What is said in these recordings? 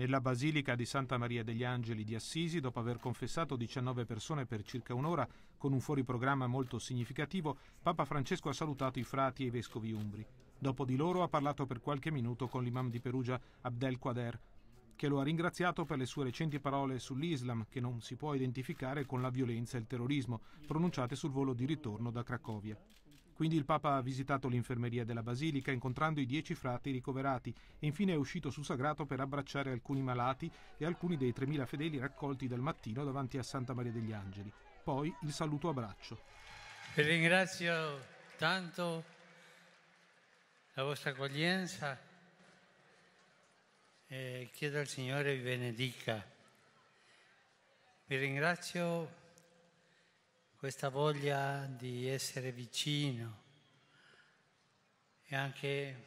nella Basilica di Santa Maria degli Angeli di Assisi, dopo aver confessato 19 persone per circa un'ora con un fuoriprogramma molto significativo, Papa Francesco ha salutato i frati e i vescovi umbri. Dopo di loro ha parlato per qualche minuto con l'imam di Perugia Abdel Qader, che lo ha ringraziato per le sue recenti parole sull'Islam, che non si può identificare con la violenza e il terrorismo, pronunciate sul volo di ritorno da Cracovia. Quindi il Papa ha visitato l'infermeria della Basilica incontrando i dieci frati ricoverati e infine è uscito su sagrato per abbracciare alcuni malati e alcuni dei 3.000 fedeli raccolti dal mattino davanti a Santa Maria degli Angeli. Poi il saluto a braccio. Vi ringrazio tanto la vostra accoglienza e chiedo al Signore vi benedica. Vi ringrazio questa voglia di essere vicino e anche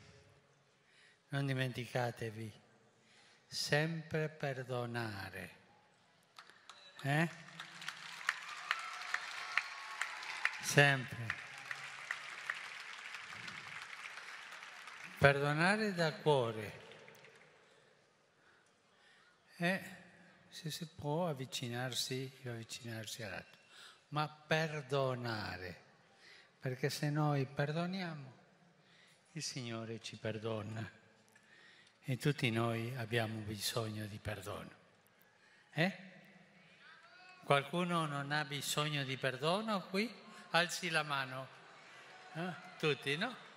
non dimenticatevi, sempre perdonare. Eh? Sempre. Perdonare da cuore. E eh, se si può avvicinarsi, avvicinarsi all'altro ma perdonare, perché se noi perdoniamo, il Signore ci perdona e tutti noi abbiamo bisogno di perdono. Eh? Qualcuno non ha bisogno di perdono qui? Alzi la mano. Eh? Tutti, no?